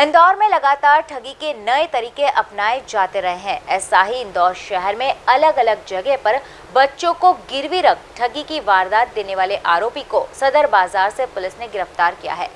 इंदौर में लगातार ठगी के नए तरीके अपनाए जाते रहे हैं ऐसा ही इंदौर शहर में अलग अलग जगह पर बच्चों को गिरवी रख ठगी की वारदात देने वाले आरोपी को सदर बाजार से पुलिस ने गिरफ्तार किया है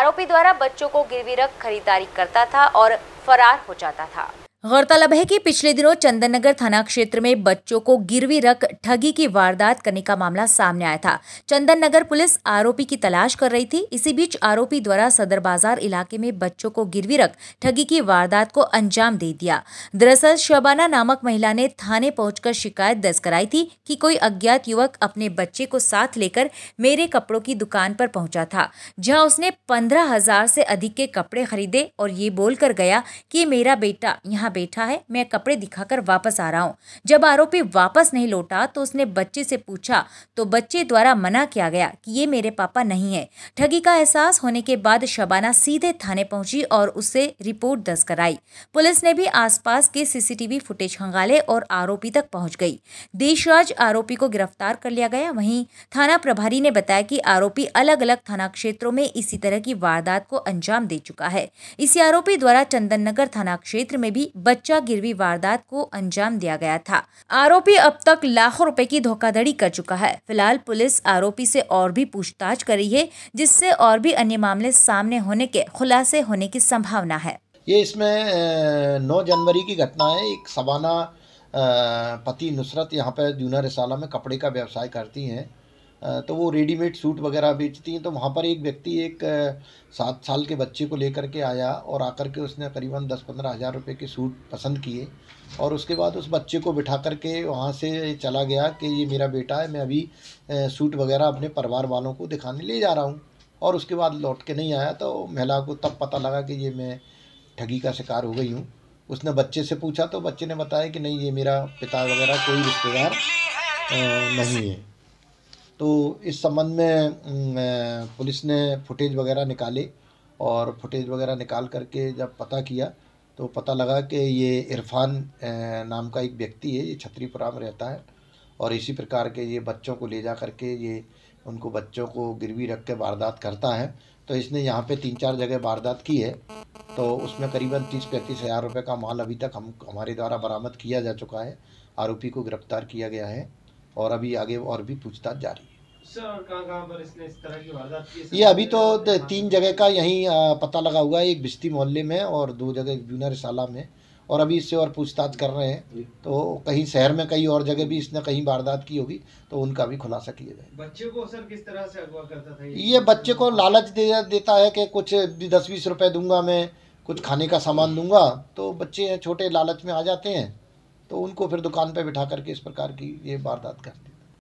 आरोपी द्वारा बच्चों को गिरवी रख खरीदारी करता था और फरार हो जाता था गौरतलब है कि पिछले दिनों चंदननगर थाना क्षेत्र में बच्चों को गिरवी रख ठगी की वारदात करने का मामला सामने आया था चंदननगर पुलिस आरोपी की तलाश कर रही थी इसी बीच आरोपी द्वारा सदर बाजार इलाके में बच्चों को गिरवी रख ठगी की वारदात को अंजाम दे दिया दरअसल शबाना नामक महिला ने थाने पहुंचकर शिकायत दर्ज कराई थी की कोई अज्ञात युवक अपने बच्चे को साथ लेकर मेरे कपड़ों की दुकान पर पहुंचा था जहाँ उसने पंद्रह से अधिक के कपड़े खरीदे और ये बोलकर गया की मेरा बेटा यहाँ बैठा है मैं कपड़े दिखाकर वापस आ रहा हूँ जब आरोपी वापस नहीं लौटा तो उसने बच्चे से पूछा तो बच्चे द्वारा मना किया गया कि ये मेरे पापा नहीं है ठगी का एहसास होने के बाद शबाना सीधे थाने पहुंची और उसे रिपोर्ट दर्ज कराई पुलिस ने भी आसपास के सीसीटीवी फुटेज खंगाले और आरोपी तक पहुंच गई देशराज आरोपी को गिरफ्तार कर लिया गया वहीं थाना प्रभारी ने बताया कि आरोपी अलग अलग थाना क्षेत्रों में इसी तरह की वारदात को अंजाम दे चुका है इसी आरोपी द्वारा चंदन नगर थाना क्षेत्र में भी बच्चा गिरवी वारदात को अंजाम दिया गया था आरोपी अब तक लाखों रुपए की धोखाधड़ी कर चुका है फिलहाल पुलिस आरोपी से और भी पूछताछ कर रही है जिससे और भी अन्य मामले सामने होने के खुलासे होने की संभावना है ये इसमें नौ जनवरी की घटना है एक सवाना पति नुसरत यहाँ पर जूना रिसाला में कपड़े का व्यवसाय करती हैं तो वो रेडीमेड सूट वगैरह बेचती हैं तो वहाँ पर एक व्यक्ति एक सात साल के बच्चे को लेकर के आया और आकर के उसने करीबन दस पंद्रह हज़ार रुपये के सूट पसंद किए और उसके बाद उस बच्चे को बिठा कर के वहाँ से चला गया कि ये मेरा बेटा है मैं अभी सूट वगैरह अपने परिवार वालों को दिखाने ले जा रहा हूँ और उसके बाद लौट के नहीं आया तो महिला को तब पता लगा कि ये मैं ठगी का शिकार हो गई हूँ उसने बच्चे से पूछा तो बच्चे ने बताया कि नहीं ये मेरा पिता वगैरह कोई रिश्तेदार नहीं है तो इस संबंध में पुलिस ने फुटेज वगैरह निकाले और फुटेज वगैरह निकाल करके जब पता किया तो पता लगा कि ये इरफान नाम का एक व्यक्ति है ये छतरीपुरा में रहता है और इसी प्रकार के ये बच्चों को ले जा कर के ये उनको बच्चों को गिरवी रख के वारदात करता है तो इसने यहाँ पे तीन चार जगह वारदात की है तो उसमें करीबन तीस पैंतीस हज़ार रुपये का माल अभी तक हम हमारे द्वारा बरामद किया जा चुका है आरोपी को गिरफ्तार किया गया है और अभी आगे और भी पूछताछ जारी है ये अभी तो तीन जगह का यहीं पता लगा हुआ है एक बिश्ती मोहल्ले में और दो जगह जूना रिसाला में और अभी इससे और पूछताछ कर रहे हैं तो कहीं शहर में कहीं और जगह भी इसने कहीं वारदात की होगी तो उनका भी खुलासा किया जाए बच्चे को सर किस तरह से अगवा करता था ये बच्चे को लालच दे देता है कि कुछ दस बीस रुपए दूंगा मैं कुछ खाने का सामान दूंगा तो बच्चे छोटे लालच में आ जाते हैं तो उनको फिर दुकान पर बिठा करके इस प्रकार की ये वारदात करते